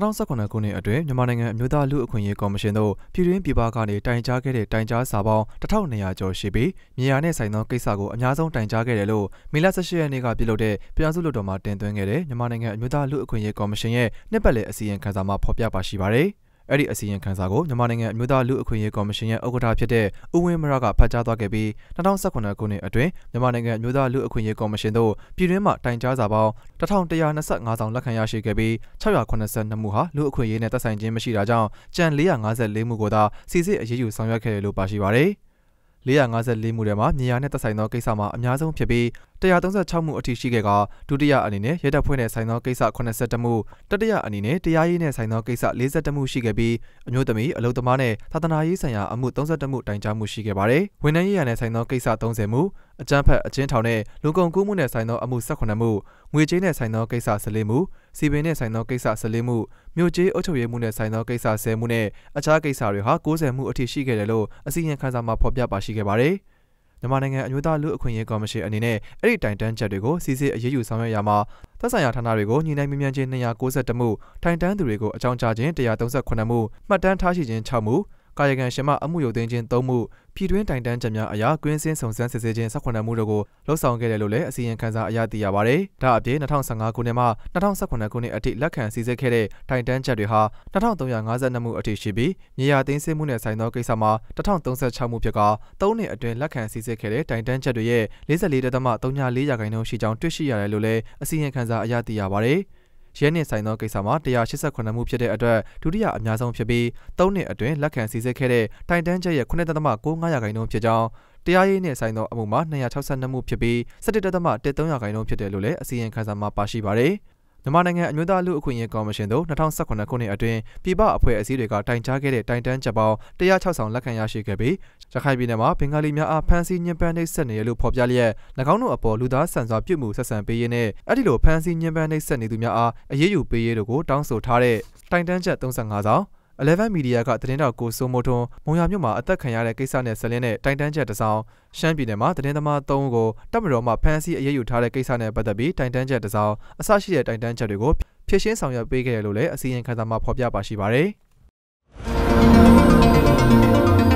2019ခုနှစ်အတွင်းမြန်မာနိုင်ငံအမျိုးသားလူအခွင့်အရေးကော်မရှင်တို့ပြည်တွင်းပြည်ပကနေတိုင်ကြားခဲ့တဲ့တိုင်ကြားစာပေါင်း1200ကျော်ရှိပြီးမြေယာနဲ့ဆိုင်သောကိစ္စကိုအများဆုံးတိုင်ကြားခဲ့တယ်လို့မေလ18ရက်နေ့ကပြုလုပ်တဲ့ပြည်အောင်စုလွှတ်တော်မှတင်သွင်းခဲ့တဲ့မြန်မာနိုင်ငံအမျိုးသားလူအခွင့်အရေးကော်မရှင်ရဲ့နှစ်ပတ်လည်အစည်းအဝေးခန်းစာမှာဖော်ပြပါရှိပါတယ်။အဲ့ဒီအစီရင်ခံစာကိုမြန်မာနိုင်ငံအမျိုးသားလူအခွင့်အရေးကော်မရှင်ရဲ့ဥက္ကဋ္ဌဖြစ်တဲ့ဦးဝင်းမရကဖတ်ကြားသွားခဲ့ပြီး2019ခုနှစ်အတွင်းမြန်မာနိုင်ငံအမျိုးသားလူအခွင့်အရေးကော်မရှင်တို့ပြည်တွင်းမှာတိုင်ကြားစာပေါင်း1125ဆောင်လက်ခံရရှိခဲ့ပြီး682မှုဟာလူအခွင့်အရေးနဲ့သက်ဆိုင်ခြင်းမရှိတာကြောင့်ကြံ454မှုကိုသာစီစစ်အရေးယူဆောင်ရွက်ခဲ့တယ်လို့ပါရှိပါတယ်။454မှုထဲမှာမြေယာနဲ့သက်ဆိုင်သောကိစ္စမှာအများဆုံးဖြစ်ပြီး136မှုအထိရှိခဲ့ကဒုတိယအနေနဲ့ရဲတပ်ဖွဲ့နဲ့ဆိုင်သောကိစ္စ82မှုတတိယအနေနဲ့တရားရေးနဲ့ဆိုင်သောကိစ္စ42မှုရှိခဲ့ပြီးအမျိုးသမီးအလုပ်သမားနဲ့သာသနာရေးဆိုင်ရာအမှု32မှုတိုင်ကြားမှုရှိခဲ့ပါတယ်။ဝန်ထမ်းရေးရာနဲ့ဆိုင်သောကိစ္စ30မှုအကြမ်းဖက်အချင်းထောင်နဲ့လူကုန်ကူးမှုနဲ့ဆိုင်သောအမှု18မှုငွေကြေးနဲ့ဆိုင်သောကိစ္စ14မှုစီပင်နဲ့ဆိုင်သောကိစ္စ14မှုမြို့ကြီးအုပ်ချုပ်ရေးမှုနဲ့ဆိုင်သောကိစ္စ10မှုနဲ့အခြားကိစ္စတွေဟာ90မှုအထိရှိခဲ့တယ်လို့အစီရင်ခံစာမှာဖော်ပြပါရှိခဲ့ပါတယ်။မြန်မာနိုင်ငံအမျိုးသားလူအခွင့်အရေးကော်မရှင်အနေနဲ့အဲ့ဒီတိုင်တန်းချက်တွေကိုစစ်စစ်အရေးယူဆောင်ရွက်ရမှာသက်ဆိုင်ရာဌာနတွေကိုညှိနှိုင်းမြင်းမြန်ချင်း261မှုထိုင်တန်းသူတွေကိုအကြောင်းကြားခြင်း138မှုမှတ်တမ်းထားရှိခြင်း6မှုကာယကံရှင်မအမှုရုပ်သိမ်းခြင်း၃မှုပြည်တွင်းတိုင်တန်းချက်များအရာကွင်းစင်းစုံစမ်းစစ်ဆေးခြင်း18မှုတို့ကိုလှုပ်ဆောင်ခဲ့တယ်လို့လည်းအစီရင်ခံစာအရသိရပါဗျ။ဒါအပြင်2015ခုနှစ်မှ2018ခုနှစ်အထိလက်ခံစီစစ်ခဲ့တဲ့တိုင်တန်းချက်တွေဟာ2352မှုအထိရှိပြီးမြေယာသိမ်းဆည်းမှုနဲ့ဆိုင်သောကိစ္စမှာ1036မှုဖြစ်က3နှစ်အတွင်းလက်ခံစီစစ်ခဲ့တဲ့တိုင်တန်းချက်တွေရဲ့44.34ရာခိုင်နှုန်းရှိကြောင်းတွေ့ရှိရတယ်လို့လည်းအစီရင်ခံစာအရသိရပါဗျ။ရဲနှင့်ဆိုင်သောကိစ္စမှာ189မှုဖြစ်တဲ့အတွက်ဒုတိယအများဆုံးဖြစ်ပြီး၃နှစ်အတွင်းလက်ခံစီစစ်ခဲ့တဲ့တိုင်တန်းချက်ရဲ့9.95ရာခိုင်နှုန်းဖြစ်ကြောင်းတရားရေးနဲ့ဆိုင်သောအမှုမှာ262မှုဖြစ်ပြီး17.13ရာခိုင်နှုန်းဖြစ်တယ်လို့လည်းအစီရင်ခံစာမှာပါရှိပါတယ်။မြန်မာနိုင်ငံအမျိုးသားလူအခွင့်အရေးကော်မရှင်သို့2018ခုနှစ်အတွင်းပြည်ပအဖွဲ့အစည်းတွေကတိုင်ကြားခဲ့တဲ့တိုင်တန်းချက်ပေါင်း106ဆောင်လက်ခံရရှိခဲ့ပြီးရခိုင်ပြည်နယ်မှာဘင်္ဂလီများအားဖမ်းဆီးညှဉ်းပန်းနှိပ်စက်နေရလို့ဖော်ပြလျက်၎င်းတို့အပေါ်လူသားဆန်စွာပြုမှုဆက်ဆံပေးရေးနဲ့အဲ့ဒီလိုဖမ်းဆီးညှဉ်းပန်းနှိပ်စက်နေသူများအားအရေးယူပေးရေးတို့ကိုတောင်းဆိုထားတဲ့တိုင်တန်းချက်35ဆောင်11 Media ကသတင်းတော်ကိုစိုးမိုးထွန်းမုံရမြို့မှာအသက်ခံရတဲ့ကိစ္စနဲ့ဆက်လင်းတဲ့တိုင်တန်းချက်တစ်စောင်ရှမ်းပြည်နယ်မှာသတင်းသမား၃ဦးကိုတပ်မတော်မှဖမ်းဆီးအရေးယူထားတဲ့ကိစ္စနဲ့ပတ်သက်ပြီးတိုင်တန်းချက်တစ်စောင်အဆရှိတဲ့တိုင်တန်းချက်တွေကိုဖြည့်ရှင်းဆောင်ရွက်ပေးခဲ့တယ်လို့လည်းအစီရင်ခံစာမှာဖော်ပြပါရှိပါတယ်။